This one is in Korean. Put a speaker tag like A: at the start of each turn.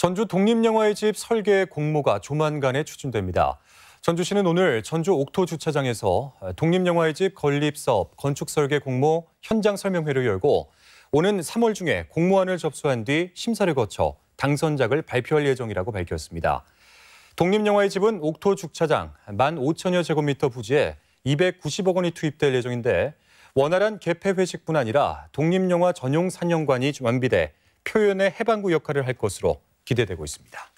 A: 전주 독립영화의 집 설계 공모가 조만간에 추진됩니다. 전주시는 오늘 전주 옥토 주차장에서 독립영화의 집 건립 사업 건축 설계 공모 현장 설명회를 열고 오는 3월 중에 공모안을 접수한 뒤 심사를 거쳐 당선작을 발표할 예정이라고 밝혔습니다. 독립영화의 집은 옥토 주차장 15,000여 제곱미터 부지에 290억 원이 투입될 예정인데 원활한 개폐 회식뿐 아니라 독립영화 전용 산영관이 완비돼 표현의 해방구 역할을 할 것으로 기대되고 있습니다.